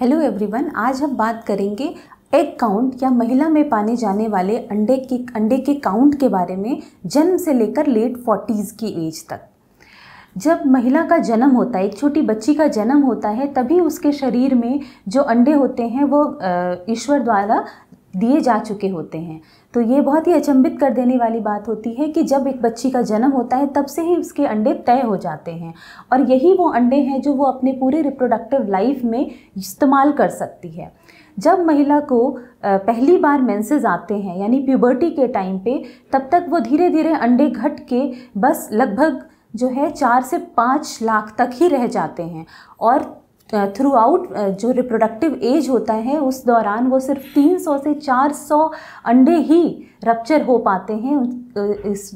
hello everyone आज हम बात करेंगे एग काउंट या महिला में पाने जाने वाले अंडे के अंडे के काउंट के बारे में जन्म से लेकर लेट फोर्टीज़ की एज तक जब महिला का जन्म होता है एक छोटी बच्ची का जन्म होता है तभी उसके शरीर में जो अंडे होते हैं वो ईश्वर द्वारा दिए जा चुके होते हैं तो ये बहुत ही अचंभित कर देने वाली बात होती है कि जब एक बच्ची का जन्म होता है तब से ही उसके अंडे तय हो जाते हैं और यही वो अंडे हैं जो वो अपने पूरे रिप्रोडक्टिव लाइफ में इस्तेमाल कर सकती है जब महिला को पहली बार मेंसेस आते हैं यानी प्यूबर्टी के टाइम पे तब तक वो धीरे धीरे अंडे घट के बस लगभग जो है चार से पाँच लाख तक ही रह जाते हैं और थ्रू आउट जो रिप्रोडक्टिव एज होता है उस दौरान वो सिर्फ 300 से 400 अंडे ही रप्चर हो पाते हैं इस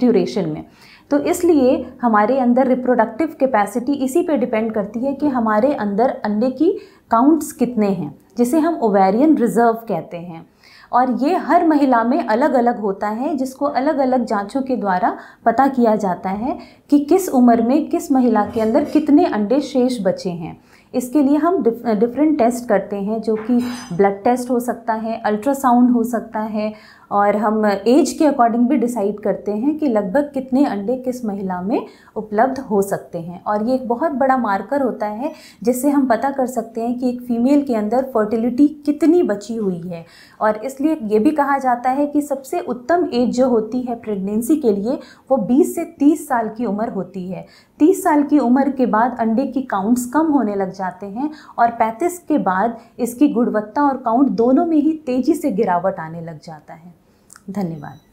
ड्यूरेशन में तो इसलिए हमारे अंदर रिप्रोडक्टिव कैपेसिटी इसी पे डिपेंड करती है कि हमारे अंदर अंडे की काउंट्स कितने हैं जिसे हम ओवेरियन रिज़र्व कहते हैं और ये हर महिला में अलग अलग होता है जिसको अलग अलग जांचों के द्वारा पता किया जाता है कि किस उम्र में किस महिला के अंदर कितने अंडे शेष बचे हैं इसके लिए हम डिफ डिफरेंट टेस्ट करते हैं जो कि ब्लड टेस्ट हो सकता है अल्ट्रासाउंड हो सकता है और हम एज के अकॉर्डिंग भी डिसाइड करते हैं कि लगभग कितने अंडे किस महिला में उपलब्ध हो सकते हैं और ये एक बहुत बड़ा मार्कर होता है जिससे हम पता कर सकते हैं कि एक फ़ीमेल के अंदर फर्टिलिटी कितनी बची हुई है और इसलिए ये भी कहा जाता है कि सबसे उत्तम एज जो होती है प्रेगनेंसी के लिए वो 20 से 30 साल की उम्र होती है 30 साल की उम्र के बाद अंडे की काउंट्स कम होने लग जाते हैं और पैंतीस के बाद इसकी गुणवत्ता और काउंट दोनों में ही तेज़ी से गिरावट आने लग जाता है धन्यवाद